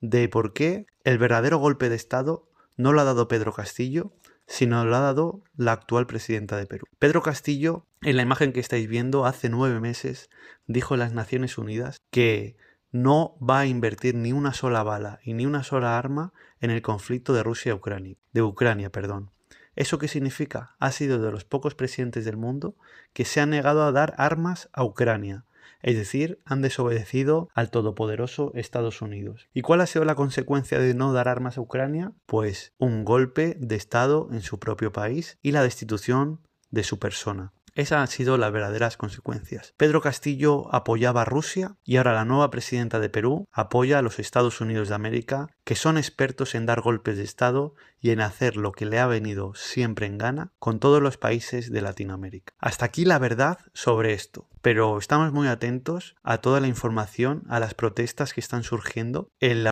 de por qué el verdadero golpe de Estado no lo ha dado Pedro Castillo, sino lo ha dado la actual presidenta de Perú. Pedro Castillo, en la imagen que estáis viendo, hace nueve meses dijo en las Naciones Unidas que no va a invertir ni una sola bala y ni una sola arma en el conflicto de Rusia Ucrania, de Ucrania, perdón. ¿Eso qué significa? Ha sido de los pocos presidentes del mundo que se ha negado a dar armas a Ucrania, es decir, han desobedecido al todopoderoso Estados Unidos. ¿Y cuál ha sido la consecuencia de no dar armas a Ucrania? Pues un golpe de Estado en su propio país y la destitución de su persona. Esas han sido las verdaderas consecuencias. Pedro Castillo apoyaba a Rusia y ahora la nueva presidenta de Perú apoya a los Estados Unidos de América, que son expertos en dar golpes de Estado y en hacer lo que le ha venido siempre en gana con todos los países de Latinoamérica. Hasta aquí la verdad sobre esto, pero estamos muy atentos a toda la información, a las protestas que están surgiendo en la